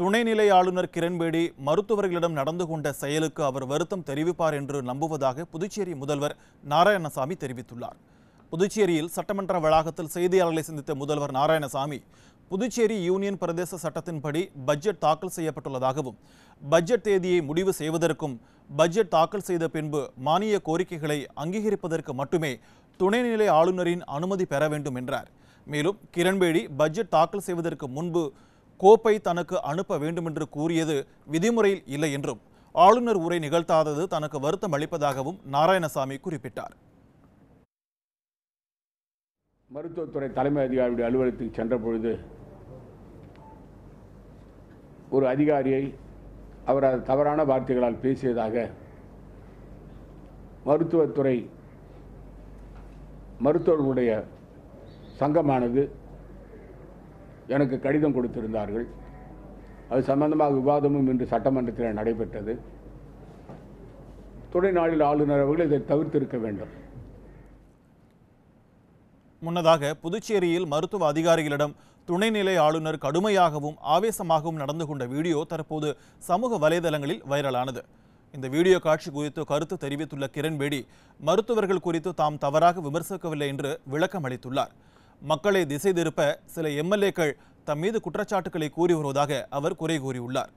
துணைநிலை ஆளுநர் கிரண்பேடி மருத்துவர்களிடம் நடந்து கொண்ட செயலுக்கு அவர் வருத்தம் தெரிவிப்பார் என்று நம்புவதாக புதுச்சேரி முதல்வர் நாராயணசாமி தெரிவித்துள்ளார் புதுச்சேரியில் சட்டமன்ற வளாகத்தில் செய்தியாளர்களை சந்தித்த முதல்வர் நாராயணசாமி புதுச்சேரி யூனியன் பிரதேச சட்டத்தின்படி பட்ஜெட் தாக்கல் செய்யப்பட்டுள்ளதாகவும் பட்ஜெட் தேதியை முடிவு செய்வதற்கும் பட்ஜெட் தாக்கல் செய்த பின்பு மானிய கோரிக்கைகளை அங்கீகரிப்பதற்கு மட்டுமே துணைநிலை ஆளுநரின் அனுமதி பெற வேண்டும் என்றார் மேலும் கிரண்பேடி பட்ஜெட் தாக்கல் செய்வதற்கு முன்பு கோப்பை தனக்கு அனுப்ப வேண்டுமென்று கூறியது விதிமுறையில் இல்லை என்றும் ஆளுநர் உரை நிகழ்த்தாதது தனக்கு வருத்தம் அளிப்பதாகவும் நாராயணசாமி குறிப்பிட்டார் மருத்துவத்துறை தலைமை அதிகாரியுடைய அலுவலகத்துக்கு சென்ற பொழுது ஒரு அதிகாரியை அவர் அது தவறான வார்த்தைகளால் பேசியதாக மருத்துவத்துறை மருத்துவர்களுடைய சங்கமானது எனக்கு கடிதம் கொடுத்திருந்தார்கள் அது சம்பந்தமாக விவாதமும் இன்று சட்டமன்றத்தில் நடைபெற்றது துணை நாளில் ஆளுநர் அவர்கள் இதை தவிர்த்திருக்க வேண்டும் முன்னதாக புதுச்சேரியில் மருத்துவ அதிகாரிகளிடம் துணைநிலை ஆளுநர் கடுமையாகவும் ஆவேசமாகவும் நடந்து கொண்ட வீடியோ தற்போது சமூக வலைதளங்களில் வைரலானது இந்த வீடியோ காட்சி குறித்து கருத்து தெரிவித்துள்ள கிரண்பேடி மருத்துவர்கள் குறித்து தாம் தவறாக விமர்சிக்கவில்லை என்று விளக்கம் அளித்துள்ளார் மக்களை திசை திருப்ப சில எம்எல்ஏக்கள் தம் மீது குற்றச்சாட்டுக்களை கூறி வருவதாக அவர் குறை கூறியுள்ளார்